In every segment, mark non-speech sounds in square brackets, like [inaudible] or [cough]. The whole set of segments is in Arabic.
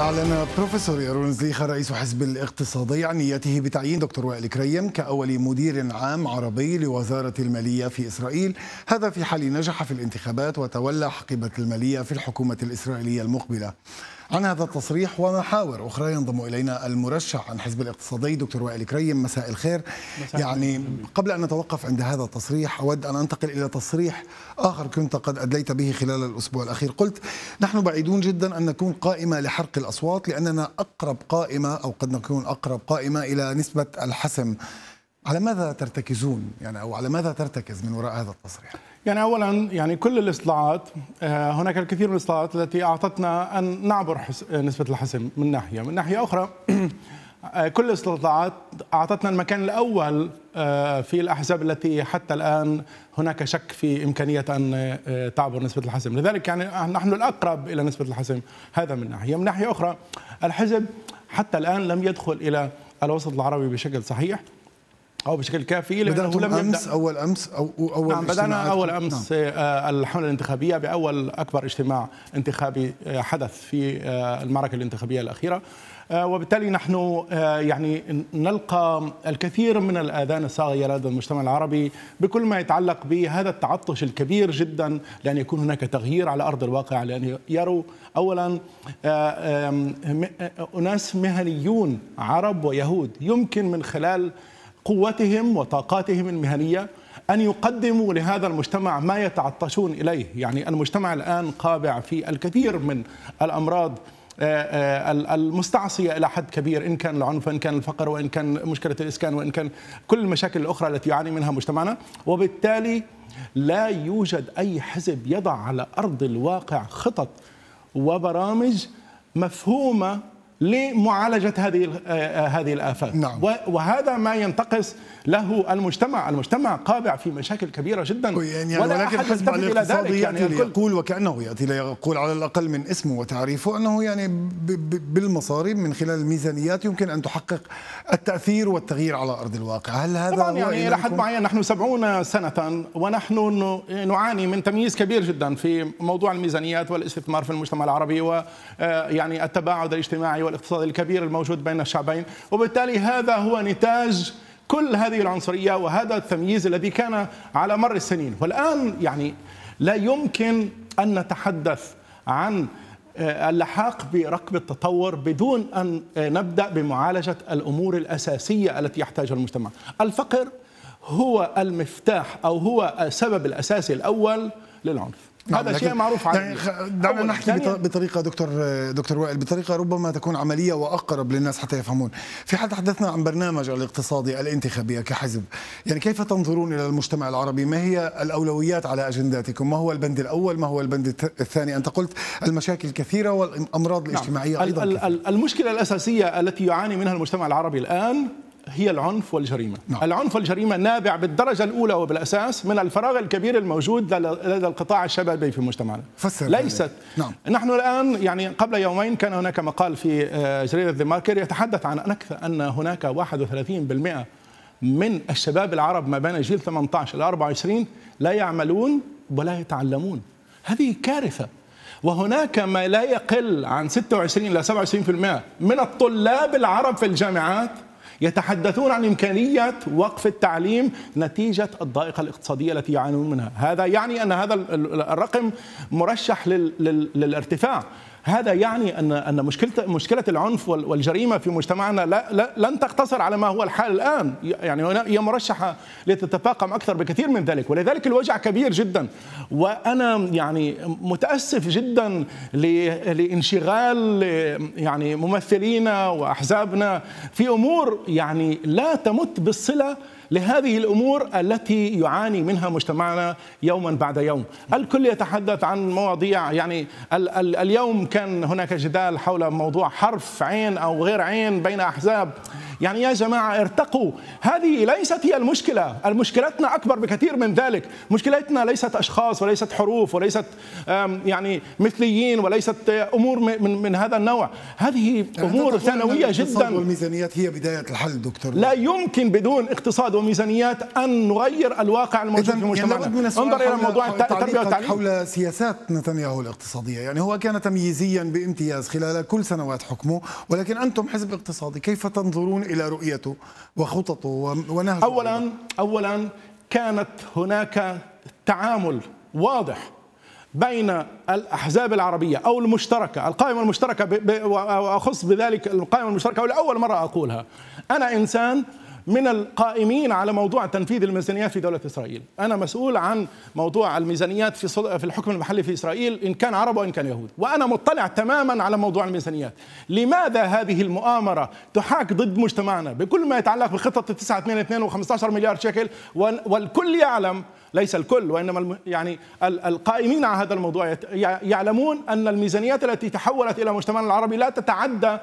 أعلن بروفيسور يارون زليخة رئيس حزب الاقتصادي عن نيته بتعيين دكتور وائل كريم كأول مدير عام عربي لوزارة المالية في إسرائيل هذا في حال نجح في الانتخابات وتولى حقيبة المالية في الحكومة الإسرائيلية المقبلة عن هذا التصريح ومحاور أخرى ينضم إلينا المرشح عن حزب الاقتصادي دكتور وائل كريم مساء الخير مساء يعني قبل أن نتوقف عند هذا التصريح أود أن أنتقل إلى تصريح آخر كنت قد أدليت به خلال الأسبوع الأخير قلت نحن بعيدون جدا أن نكون قائمة لحرق الأصوات لأننا أقرب قائمة أو قد نكون أقرب قائمة إلى نسبة الحسم على ماذا ترتكزون يعني أو على ماذا ترتكز من وراء هذا التصريح؟ يعني اولا يعني كل الاصلاحات آه، هناك الكثير من الاصلاحات التي اعطتنا ان نعبر نسبه الحسم من ناحيه، من ناحيه اخرى [clears throat] آه، كل الاستطلاعات اعطتنا المكان الاول آه، في الاحزاب التي حتى الان هناك شك في امكانيه ان تعبر نسبه الحسم، لذلك يعني نحن الاقرب الى نسبه الحسم هذا من ناحيه، من ناحيه اخرى الحزب حتى الان لم يدخل الى الوسط العربي بشكل صحيح أو بشكل كافي لأنه لم أمس يبدأ أول أمس أو أول نعم بدأنا أول نعم. أمس نعم. الحملة الانتخابية بأول أكبر اجتماع انتخابي آه، حدث في آه، المعركة الانتخابية الأخيرة وبالتالي نحن يعني نلقى الكثير من الاذان الصاغيه لدى المجتمع العربي بكل ما يتعلق بهذا التعطش الكبير جدا لان يكون هناك تغيير على ارض الواقع لان يروا اولا اناس مهنيون عرب ويهود يمكن من خلال قوتهم وطاقاتهم المهنيه ان يقدموا لهذا المجتمع ما يتعطشون اليه، يعني المجتمع الان قابع في الكثير من الامراض آه، آه، المستعصيه الى حد كبير ان كان العنف وان كان الفقر وان كان مشكله الاسكان وان كان كل المشاكل الاخرى التي يعاني منها مجتمعنا، وبالتالي لا يوجد اي حزب يضع على ارض الواقع خطط وبرامج مفهومه لمعالجه هذه آه، آه، هذه الافات نعم. وهذا ما ينتقص له المجتمع المجتمع قابع في مشاكل كبيره جدا يعني ولا ولكن أحد حزب الى ذلك يعني يقول وكانه ياتي ليقول على الاقل من اسمه وتعريفه انه يعني بالمصاري من خلال الميزانيات يمكن ان تحقق التاثير والتغيير على ارض الواقع هل هذا طبعا يعني الى حد معين نحن سبعون سنه ونحن نعاني من تمييز كبير جدا في موضوع الميزانيات والاستثمار في المجتمع العربي ويعني آه، التباعد الاجتماعي والاقتصادي الكبير الموجود بين الشعبين وبالتالي هذا هو نتاج كل هذه العنصرية وهذا التمييز الذي كان على مر السنين والآن يعني لا يمكن أن نتحدث عن آه، اللحاق بركب التطور بدون أن آه، نبدأ بمعالجة الأمور الأساسية التي يحتاجها المجتمع الفقر هو المفتاح أو هو السبب الأساسي الأول للعنف نعم، هذا شيء معروف عنه يعني دعنا نحكي بطريقه دكتور دكتور وائل بطريقه ربما تكون عمليه واقرب للناس حتى يفهمون في حال تحدثنا عن برنامج الاقتصادي الانتخابي كحزب يعني كيف تنظرون الى المجتمع العربي ما هي الاولويات على اجنداتكم ما هو البند الاول ما هو البند الثاني انت قلت المشاكل نعم. كثيره والامراض الاجتماعيه نعم. ايضا كثيرة. المشكله الاساسيه التي يعاني منها المجتمع العربي الان هي العنف والجريمة نعم. العنف والجريمة نابع بالدرجة الأولى وبالأساس من الفراغ الكبير الموجود لدى القطاع الشبابي في مجتمعنا فسر ليست نعم. نحن الآن يعني قبل يومين كان هناك مقال في آه، جريدة ذا ماركر يتحدث عن أكثر أن هناك 31% من الشباب العرب ما بين جيل 18 إلى 24 لا يعملون ولا يتعلمون هذه كارثة وهناك ما لا يقل عن 26 إلى 27% من الطلاب العرب في الجامعات يتحدثون عن إمكانية وقف التعليم نتيجة الضائقة الاقتصادية التي يعانون منها هذا يعني أن هذا الرقم مرشح للارتفاع هذا يعني ان ان مشكله مشكله العنف والجريمه في مجتمعنا لا, لا لن تقتصر على ما هو الحال الان يعني هي مرشحه لتتفاقم اكثر بكثير من ذلك ولذلك الوجع كبير جدا وانا يعني متاسف جدا لانشغال يعني ممثلينا واحزابنا في امور يعني لا تمت بالصله لهذه الامور التي يعاني منها مجتمعنا يوما بعد يوم، الكل يتحدث عن مواضيع يعني ال ال اليوم كان هناك جدال حول موضوع حرف عين أو غير عين بين أحزاب يعني يا جماعة ارتقوا هذه ليست هي المشكلة مشكلتنا أكبر بكثير من ذلك مشكلتنا ليست أشخاص وليست حروف وليست يعني مثليين وليست آه، أمور من, من هذا النوع هذه أمور ثانوية جدا الاقتصاد والميزانيات هي بداية الحل دكتور لا يمكن بدون اقتصاد وميزانيات أن نغير الواقع الموجود في مجتمعنا يعني انظر إلى موضوع التربية والتعليم حول سياسات نتنياهو الاقتصادية يعني هو كان تمييز تنفيذيا بامتياز خلال كل سنوات حكمه ولكن أنتم حزب اقتصادي كيف تنظرون إلى رؤيته وخططه ونهجه أولا, أولا كانت هناك تعامل واضح بين الاحزاب العربيه او المشتركه، القائمه المشتركه واخص بذلك القائمه المشتركه ولاول مره اقولها. انا انسان من القائمين على موضوع تنفيذ الميزانيات في دولة إسرائيل أنا مسؤول عن موضوع الميزانيات في في الحكم المحلي في إسرائيل إن كان عرب وإن كان يهود وأنا مطلع تماما على موضوع الميزانيات لماذا هذه المؤامرة تحاك ضد مجتمعنا بكل ما يتعلق بخطة 9 2 2 و15 مليار شكل والكل يعلم ليس الكل وانما يعني القائمين على هذا الموضوع يعلمون ان الميزانيات التي تحولت الى مجتمعنا العربي لا تتعدى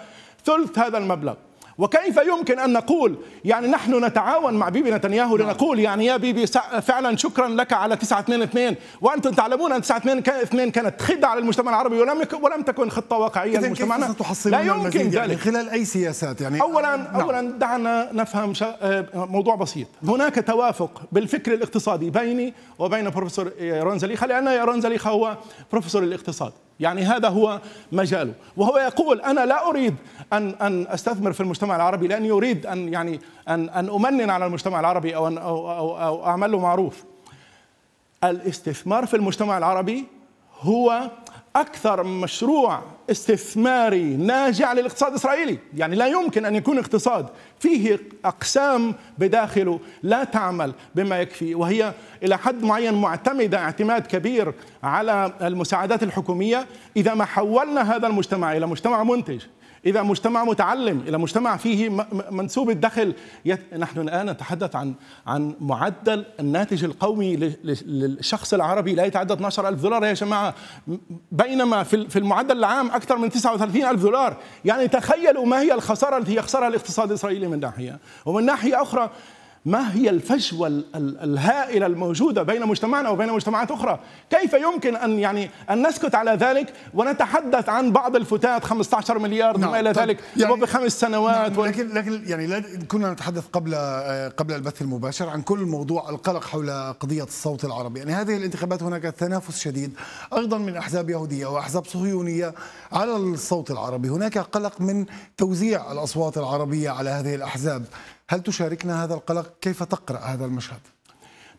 ثلث هذا المبلغ وكيف يمكن أن نقول يعني نحن نتعاون مع بيبي نتنياهو نعم. لنقول يعني يا بيبي فعلا شكرا لك على 922 وأنتم تعلمون أن 922 كانت خدعة للمجتمع العربي ولم ولم تكن خطة واقعية لمجتمعنا لا يمكن يعني ذلك يعني خلال أي سياسات يعني أولا نعم. أولا دعنا نفهم آه، موضوع بسيط هناك توافق بالفكر الاقتصادي بيني وبين بروفيسور خلينا آه، لأن رونزلي هو بروفيسور الاقتصاد يعني هذا هو مجاله وهو يقول انا لا اريد ان ان استثمر في المجتمع العربي لاني اريد ان يعني ان ان امنن على المجتمع العربي او او, أو, أو اعمل له معروف الاستثمار في المجتمع العربي هو أكثر مشروع استثماري ناجع للاقتصاد الإسرائيلي يعني لا يمكن أن يكون اقتصاد فيه أقسام بداخله لا تعمل بما يكفي وهي إلى حد معين معتمدة اعتماد كبير على المساعدات الحكومية إذا ما حولنا هذا المجتمع إلى مجتمع منتج إلى مجتمع متعلم إلى مجتمع فيه منسوب الدخل يت... نحن الآن نتحدث عن عن معدل الناتج القومي للشخص العربي لا يتعدى 12000 دولار يا جماعة بينما في المعدل العام أكثر من 39000 دولار يعني تخيلوا ما هي الخسارة التي يخسرها الاقتصاد الإسرائيلي من ناحية ومن ناحية أخرى ما هي الفجوة الهائلة الموجودة بين مجتمعنا وبين مجتمعات أخرى كيف يمكن أن يعني أن نسكت على ذلك ونتحدث عن بعض الفتات 15 مليار نعم. وما إلى طيب، ذلك يعني وبخمس سنوات نعم. و... لكن لكن يعني لا كنا نتحدث قبل قبل البث المباشر عن كل موضوع القلق حول قضية الصوت العربي يعني هذه الانتخابات هناك تنافس شديد أيضا من أحزاب يهودية وأحزاب صهيونية على الصوت العربي هناك قلق من توزيع الأصوات العربية على هذه الأحزاب هل تشاركنا هذا القلق كيف تقرأ هذا المشهد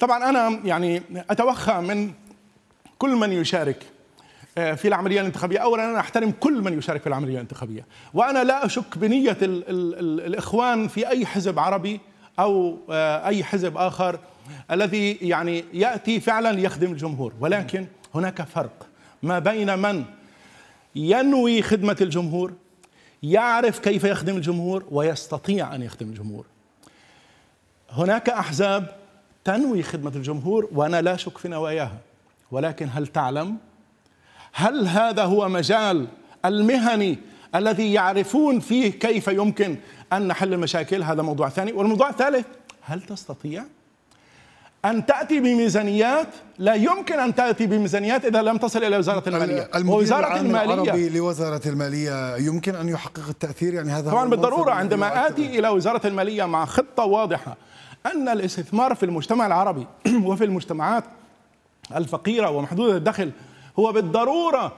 طبعا أنا يعني أتوخى من كل من يشارك آه، في العملية الانتخابية أولا أنا أحترم كل من يشارك في العملية الانتخابية وأنا لا أشك بنية الـ الـ الـ الإخوان في أي حزب عربي أو آه، أي حزب آخر الذي يعني يأتي فعلا ليخدم الجمهور ولكن هناك فرق ما بين من ينوي خدمة الجمهور يعرف كيف يخدم الجمهور ويستطيع أن يخدم الجمهور هناك أحزاب تنوي خدمة الجمهور وأنا لا شك في نواياها ولكن هل تعلم هل هذا هو مجال المهني الذي يعرفون فيه كيف يمكن أن نحل المشاكل هذا موضوع ثاني والموضوع الثالث هل تستطيع أن تأتي بميزانيات لا يمكن أن تأتي بميزانيات إذا لم تصل إلى وزارة المالية وزارة المالية العربي لوزارة المالية يمكن أن يحقق التأثير يعني هذا طبعا بالضرورة عندما آتي إلى وزارة المالية مع خطة واضحة أن الاستثمار في المجتمع العربي [clears throat] وفي المجتمعات الفقيرة ومحدودة الدخل هو بالضرورة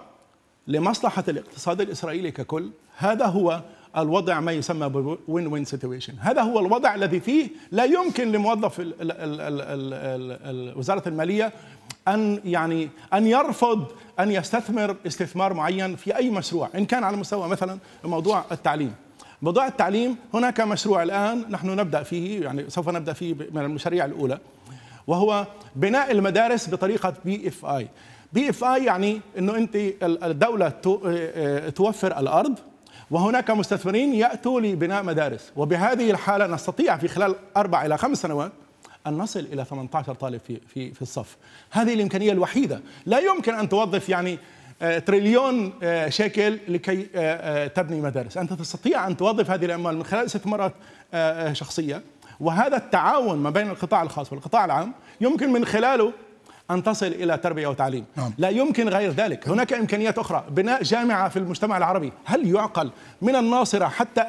لمصلحة الاقتصاد الإسرائيلي ككل هذا هو الوضع ما يسمى بوين وين سيتويشن هذا هو الوضع الذي فيه لا يمكن لموظف وزارة المالية أن يعني أن يرفض أن يستثمر استثمار معين في أي مشروع إن كان على مستوى مثلا موضوع التعليم موضوع التعليم هناك مشروع الآن نحن نبدأ فيه يعني سوف نبدأ فيه من المشاريع الأولى وهو بناء المدارس بطريقة بي اف اي بي اف اي يعني انه انت الدولة آه، آه، توفر الارض وهناك مستثمرين ياتوا لبناء مدارس وبهذه الحاله نستطيع في خلال اربع الى خمس سنوات ان نصل الى 18 طالب في في في الصف هذه الامكانيه الوحيده لا يمكن ان توظف يعني آه، تريليون آه، شيكل لكي آه، تبني مدارس أنت تستطيع أن توظف هذه الأموال من خلال استثمارات شخصية وهذا التعاون ما بين القطاع الخاص والقطاع العام يمكن من خلاله أن تصل إلى تربية وتعليم نعم. لا يمكن غير ذلك هناك إمكانيات أخرى بناء جامعة في المجتمع العربي هل يعقل من الناصرة حتى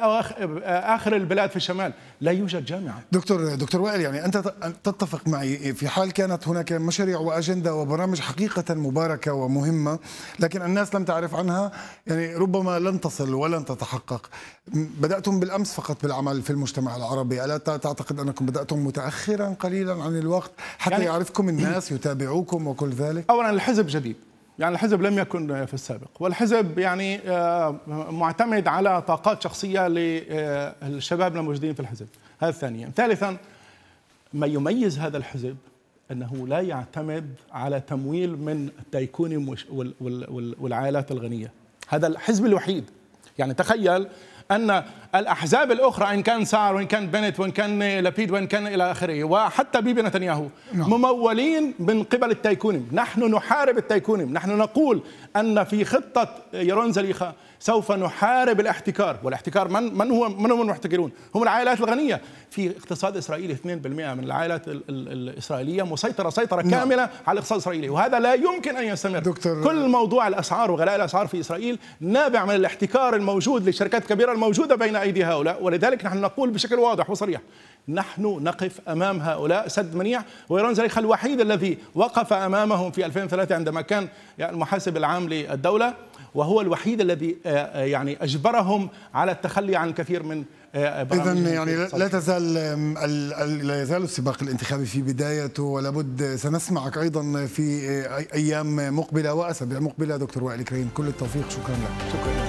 آخر البلاد في الشمال لا يوجد جامعة دكتور دكتور وائل يعني أنت تتفق معي في حال كانت هناك مشاريع وأجندة وبرامج حقيقة مباركة ومهمة لكن الناس لم تعرف عنها يعني ربما لن تصل ولن تتحقق بدأتم بالأمس فقط بالعمل في المجتمع العربي ألا تعتقد أنكم بدأتم متأخرا قليلا عن الوقت حتى يعني يعرفكم الناس يتابعون يدعوكم وكل ذلك؟ اولا الحزب جديد يعني الحزب لم يكن في السابق والحزب يعني آه، معتمد على طاقات شخصيه للشباب آه، الموجودين في الحزب هذا ثانيا ثالثا ما يميز هذا الحزب انه لا يعتمد على تمويل من التايكون والعائلات الغنيه هذا الحزب الوحيد يعني تخيل ان الأحزاب الأخرى إن كان سار وإن كان بنت وإن كان لبيد وإن كان إلى آخره وحتى بيبي نتنياهو نعم. ممولين من قبل التايكونيم نحن نحارب التايكونيم نحن نقول أن في خطة يرون زليخة سوف نحارب الاحتكار والاحتكار من من هو من هم المحتكرون هم العائلات الغنيه في اقتصاد اسرائيلي 2% من العائلات الاسرائيليه مسيطره سيطره نعم. كامله على الاقتصاد الاسرائيلي وهذا لا يمكن ان يستمر دكتور كل موضوع الاسعار وغلاء الاسعار في اسرائيل نابع من الاحتكار الموجود للشركات الكبيره الموجوده بين أيدي هؤلاء ولذلك نحن نقول بشكل واضح وصريح نحن نقف أمام هؤلاء سد منيع وإيران زريخ الوحيد الذي وقف أمامهم في 2003 عندما كان يعني المحاسب العام للدولة وهو الوحيد الذي آه، آه، يعني أجبرهم على التخلي عن الكثير من آه، اذا يعني لا تزال لا يزال السباق الانتخابي في بدايته ولابد سنسمعك ايضا في ايام مقبله واسابيع مقبله دكتور وائل كريم كل التوفيق شكرا لك شكرا